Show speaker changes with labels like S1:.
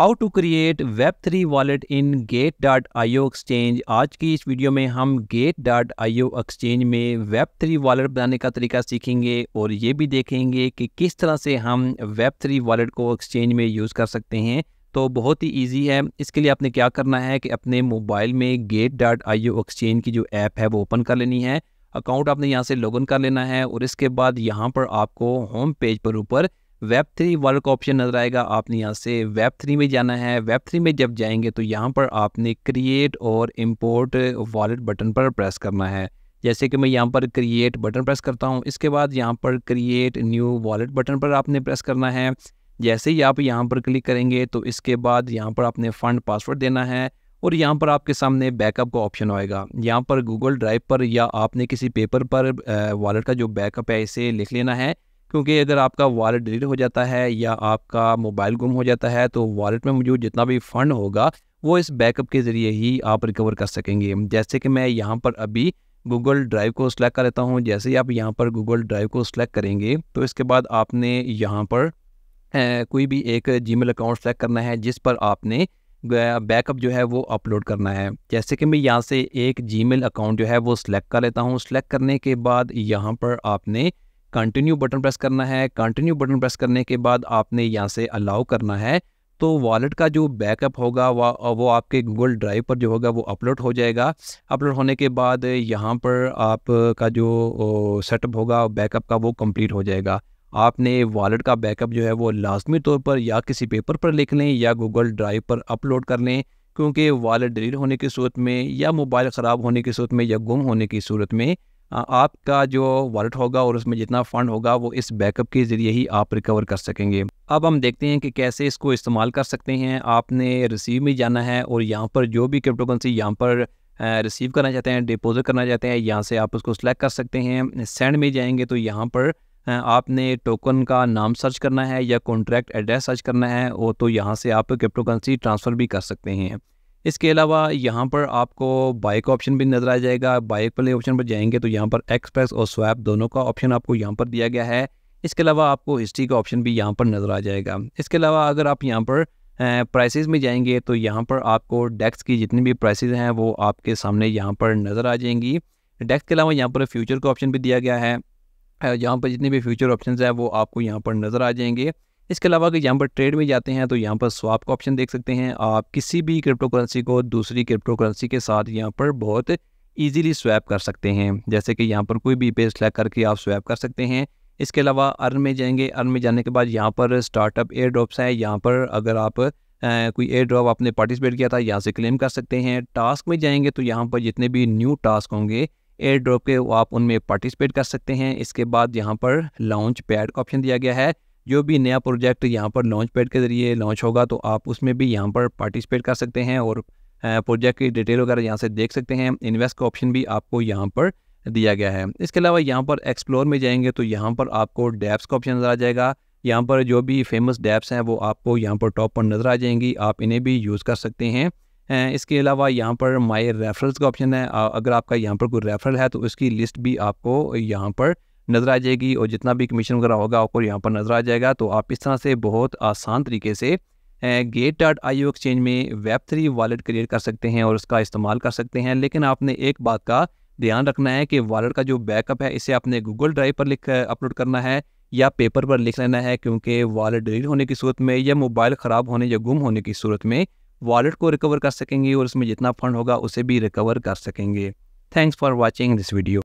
S1: how to create web three wallet in gate dot I O exchange आज की इस video में हम gate dot I O exchange में वेब थ्री वॉलेट बनाने का तरीका सीखेंगे और ये भी देखेंगे कि किस तरह से हम वेब थ्री वॉलेट को एक्सचेंज में यूज़ कर सकते हैं तो बहुत ही ईजी है इसके लिए आपने क्या करना है कि अपने मोबाइल में gate dot I O exchange की जो ऐप है वो ओपन कर लेनी है अकाउंट आपने यहाँ से लॉगिन कर लेना है और इसके बाद यहाँ पर आपको होम पेज पर ऊपर वेब थ्री वर्क ऑप्शन नज़र आएगा आपने यहाँ से वेब थ्री में जाना है वेब थ्री में जब जाएंगे तो यहाँ पर आपने क्रिएट और इम्पोर्ट वॉलेट बटन पर प्रेस करना है जैसे कि मैं यहाँ पर क्रिएट बटन प्रेस करता हूँ इसके बाद यहाँ पर क्रिएट न्यू वॉलेट बटन पर आपने प्रेस करना है जैसे ही आप यहाँ पर क्लिक करेंगे तो इसके बाद यहाँ पर आपने फ़ंड पासवर्ड देना है और यहाँ पर आपके सामने बैकअप का ऑप्शन आएगा यहाँ पर गूगल ड्राइव पर या आपने किसी पेपर पर वॉलेट का जो बैकअप है इसे लिख लेना है क्योंकि अगर आपका वॉलेट डिलीट हो जाता है या आपका मोबाइल गुम हो जाता है तो वॉलेट में मौजूद जितना भी फ़ंड होगा वो इस बैकअप के ज़रिए ही आप रिकवर कर सकेंगे जैसे कि मैं यहाँ पर अभी गूगल ड्राइव को सिलेक्ट कर लेता हूँ जैसे ही आप यहाँ पर गूगल ड्राइव को सिलेक्ट करेंगे तो इसके बाद आपने यहाँ पर कोई भी एक जी अकाउंट सेलेक्ट करना है जिस पर आपने बैकअप जो है वो अपलोड करना है जैसे कि मैं यहाँ से एक जी अकाउंट जो है वो सिलेक्ट कर लेता हूँ सिलेक्ट करने के बाद यहाँ पर आपने कंटिन्यू बटन प्रेस करना है कंटिन्यू बटन प्रेस करने के बाद आपने यहाँ से अलाउ करना है तो वॉलेट का जो बैकअप होगा वह वो आपके गूगल ड्राइव पर जो होगा वो अपलोड हो जाएगा अपलोड होने के बाद यहाँ पर आपका जो सेटअप होगा बैकअप का वो कंप्लीट हो जाएगा आपने वॉलेट का बैकअप जो है वो लाजमी तौर पर या किसी पेपर पर लिख लें या गूगल ड्राइव पर अपलोड कर लें क्योंकि वॉलेट डिलीट होने की सूरत में या मोबाइल ख़राब होने की सूरत में या गुम होने की सूरत में आपका जो वॉलेट होगा और उसमें जितना फ़ंड होगा वो इस बैकअप के ज़रिए ही आप रिकवर कर सकेंगे अब हम देखते हैं कि कैसे इसको इस्तेमाल कर सकते हैं आपने रिसीव में जाना है और यहाँ पर जो भी क्रिप्टोकरेंसी यहाँ पर रिसीव करना चाहते हैं डिपोज़िट करना चाहते हैं यहाँ से आप उसको सिलेक्ट कर सकते हैं सेंड में जाएंगे तो यहाँ पर आपने टोकन का नाम सर्च करना है या कॉन्ट्रैक्ट एड्रेस सर्च करना है वो तो यहाँ से आप क्रिप्टोकरेंसी ट्रांसफ़र भी कर सकते हैं इसके अलावा यहाँ पर आपको बाइक ऑप्शन भी नज़र आ जाएगा बाइक वाले ऑप्शन पर जाएंगे तो यहाँ पर एक्सप्रेस और स्वैप दोनों का ऑप्शन आपको यहाँ पर दिया गया है इसके अलावा आपको हिस्ट्री का ऑप्शन भी यहाँ पर नज़र आ जाएगा इसके अलावा अगर आप यहाँ पर प्राइसेस में जाएंगे तो यहाँ पर आपको डेक्स की जितनी भी प्राइसेस हैं वो आपके सामने यहाँ पर नज़र आ जाएंगी डेक्स के अलावा यहाँ पर फ्यूचर का ऑप्शन भी दिया गया है यहाँ पर जितने भी फ्यूचर ऑप्शन हैं वो आपको यहाँ पर नज़र आ जाएंगे इसके अलावा अगर यहाँ पर ट्रेड में जाते हैं तो यहाँ पर स्वाप का ऑप्शन देख सकते हैं आप किसी भी क्रिप्टो करेंसी को दूसरी क्रिप्टो करेंसी के साथ यहाँ पर बहुत ईजिली स्वैप कर सकते हैं जैसे कि यहाँ पर कोई भी पेज लैग करके आप स्वैप कर सकते हैं इसके अलावा अर्न में जाएंगे अर्न में जाने के बाद यहाँ पर स्टार्टअप एयर ड्रॉप्स हैं यहाँ पर अगर आप आ, कोई एयर ड्रॉप आपने पार्टिसिपेट किया था यहाँ से क्लेम कर सकते हैं टास्क में जाएंगे तो यहाँ पर जितने भी न्यू टास्क होंगे एयर ड्रॉप के आप उनमें पार्टिसिपेट कर सकते हैं इसके बाद यहाँ पर लॉन्च पैड का ऑप्शन दिया गया है जो भी नया प्रोजेक्ट यहाँ पर लॉन्च पैड के ज़रिए लॉन्च होगा तो आप उसमें भी यहाँ पर पार्टिसिपेट कर सकते हैं और प्रोजेक्ट की डिटेल वगैरह यहाँ से देख सकते हैं इन्वेस्ट का ऑप्शन भी आपको यहाँ पर दिया गया है इसके अलावा यहाँ पर एक्सप्लोर में जाएंगे तो यहाँ पर आपको डैप्स का ऑप्शन नज़र आ जाएगा यहाँ पर जो भी फेमस डैप्स हैं वो आपको यहाँ पर टॉप पर नज़र आ जाएंगी आप इन्हें भी यूज़ कर सकते हैं इसके अलावा यहाँ पर माई रेफरल्स का ऑप्शन है अगर आपका यहाँ पर कोई रेफरल है तो उसकी लिस्ट भी आपको यहाँ पर नज़र आ जाएगी और जितना भी कमीशन वगैरह होगा आपको यहाँ पर नज़र आ जाएगा तो आप इस तरह से बहुत आसान तरीके से गेट डॉट आई एक्सचेंज में वेब थ्री वॉलेट क्रिएट कर सकते हैं और उसका इस्तेमाल कर सकते हैं लेकिन आपने एक बात का ध्यान रखना है कि वॉलेट का जो बैकअप है इसे आपने गूगल ड्राइव पर लिख अपलोड करना है या पेपर पर लिख लेना है क्योंकि वॉलेट डिलीट होने की सूरत में या मोबाइल ख़राब होने या गुम होने की सूरत में वॉलेट को रिकवर कर सकेंगे और उसमें जितना फंड होगा उसे भी रिकवर कर सकेंगे thanks for watching this video